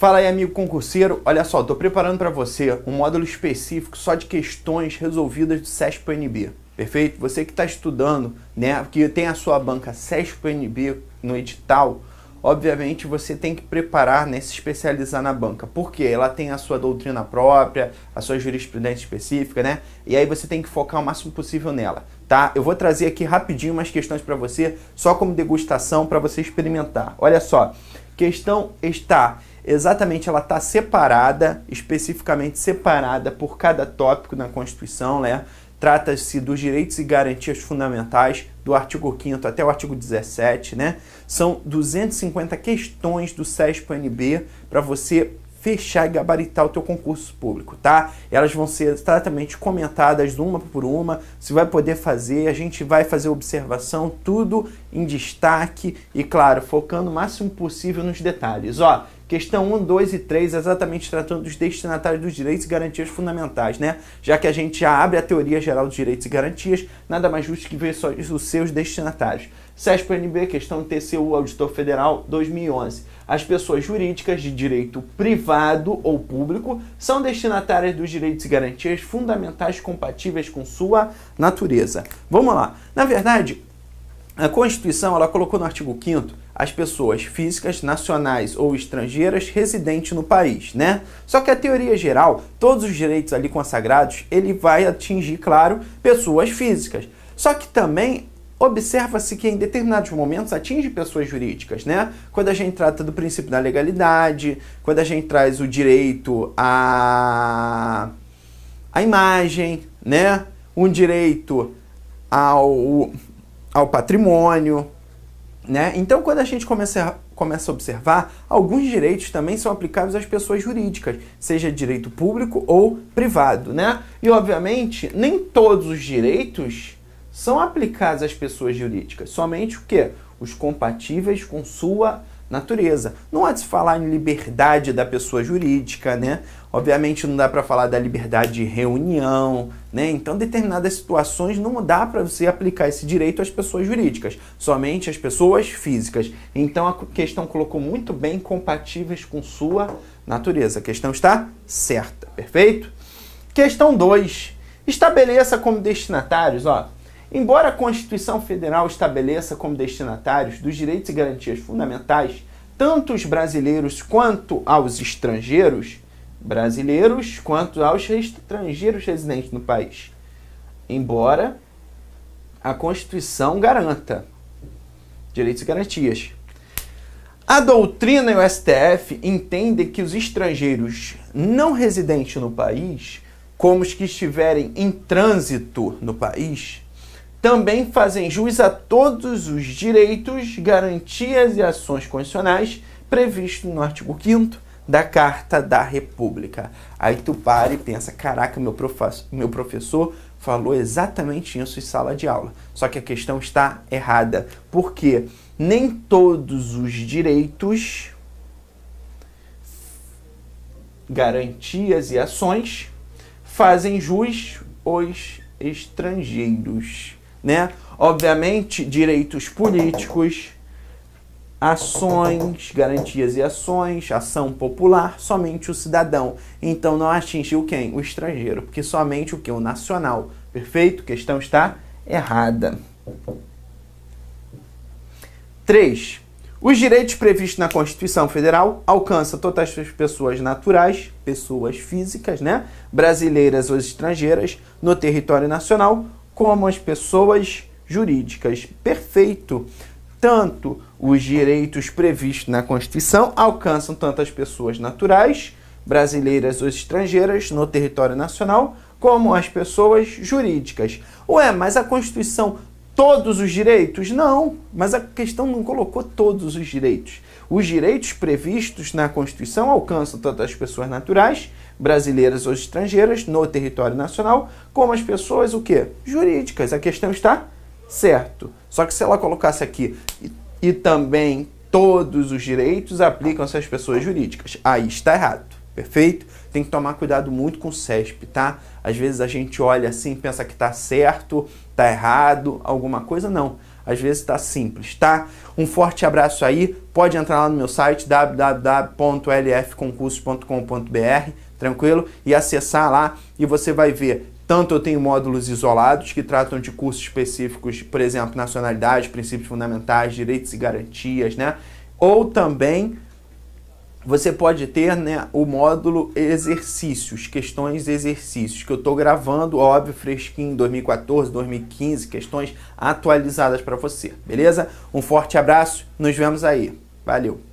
Fala aí, amigo concurseiro. Olha só, estou preparando para você um módulo específico só de questões resolvidas do SESP-UNB. Perfeito? Você que está estudando, né, que tem a sua banca SESP-UNB no edital, obviamente você tem que preparar, né, se especializar na banca. porque Ela tem a sua doutrina própria, a sua jurisprudência específica, né? E aí você tem que focar o máximo possível nela, tá? Eu vou trazer aqui rapidinho umas questões para você, só como degustação para você experimentar. Olha só, questão está exatamente ela está separada, especificamente separada por cada tópico na Constituição, né? Trata-se dos direitos e garantias fundamentais, do artigo 5 até o artigo 17, né? São 250 questões do SESP-NB para você fechar e gabaritar o teu concurso público, tá? Elas vão ser exatamente comentadas uma por uma, você vai poder fazer, a gente vai fazer observação, tudo em destaque e, claro, focando o máximo possível nos detalhes. Ó, questão 1, 2 e 3, exatamente tratando dos destinatários dos direitos e garantias fundamentais, né? Já que a gente já abre a teoria geral dos direitos e garantias, nada mais justo que ver só os seus destinatários cesp questão TCU, Auditor Federal, 2011. As pessoas jurídicas de direito privado ou público são destinatárias dos direitos e garantias fundamentais compatíveis com sua natureza. Vamos lá. Na verdade, a Constituição ela colocou no artigo 5 as pessoas físicas, nacionais ou estrangeiras residentes no país, né? Só que a teoria geral, todos os direitos ali consagrados, ele vai atingir, claro, pessoas físicas. Só que também observa-se que em determinados momentos atinge pessoas jurídicas, né? Quando a gente trata do princípio da legalidade, quando a gente traz o direito à, à imagem, né? Um direito ao, ao patrimônio, né? Então, quando a gente começa, começa a observar, alguns direitos também são aplicáveis às pessoas jurídicas, seja direito público ou privado, né? E, obviamente, nem todos os direitos são aplicados às pessoas jurídicas, somente o quê? Os compatíveis com sua natureza. Não há de se falar em liberdade da pessoa jurídica, né? Obviamente não dá para falar da liberdade de reunião, né? Então, determinadas situações não dá para você aplicar esse direito às pessoas jurídicas, somente às pessoas físicas. Então, a questão colocou muito bem compatíveis com sua natureza. A questão está certa, perfeito? Questão 2. Estabeleça como destinatários, ó, Embora a Constituição Federal estabeleça como destinatários dos direitos e garantias fundamentais tanto os brasileiros quanto aos estrangeiros, brasileiros quanto aos estrangeiros residentes no país. Embora a Constituição garanta direitos e garantias. A doutrina e o STF entendem que os estrangeiros não residentes no país, como os que estiverem em trânsito no país, também fazem jus a todos os direitos, garantias e ações constitucionais previstos no artigo 5 da Carta da República. Aí tu para e pensa, caraca, meu, meu professor falou exatamente isso em sala de aula. Só que a questão está errada, porque nem todos os direitos, garantias e ações fazem jus os estrangeiros né? Obviamente, direitos políticos, ações, garantias e ações, ação popular, somente o cidadão. Então não atingiu quem? O estrangeiro, porque somente o que? O nacional. Perfeito? A questão está errada. 3. Os direitos previstos na Constituição Federal alcançam todas as pessoas naturais, pessoas físicas, né, brasileiras ou estrangeiras, no território nacional como as pessoas jurídicas. Perfeito. Tanto os direitos previstos na Constituição alcançam tanto as pessoas naturais, brasileiras ou estrangeiras, no território nacional, como as pessoas jurídicas. Ué, mas a Constituição todos os direitos? Não, mas a questão não colocou todos os direitos. Os direitos previstos na Constituição alcançam tanto as pessoas naturais, brasileiras ou estrangeiras, no território nacional, como as pessoas o quê? Jurídicas. A questão está certo. Só que se ela colocasse aqui e, e também todos os direitos aplicam-se às pessoas jurídicas. Aí está errado, perfeito? Tem que tomar cuidado muito com o CESP, tá? Às vezes a gente olha assim, pensa que tá certo, tá errado, alguma coisa não. Às vezes está simples, tá? Um forte abraço aí. Pode entrar lá no meu site www.lfconcursos.com.br, tranquilo? E acessar lá e você vai ver tanto eu tenho módulos isolados que tratam de cursos específicos, por exemplo, nacionalidade, princípios fundamentais, direitos e garantias, né? Ou também você pode ter né, o módulo exercícios, questões exercícios, que eu estou gravando, óbvio, fresquinho, 2014, 2015, questões atualizadas para você, beleza? Um forte abraço, nos vemos aí, valeu!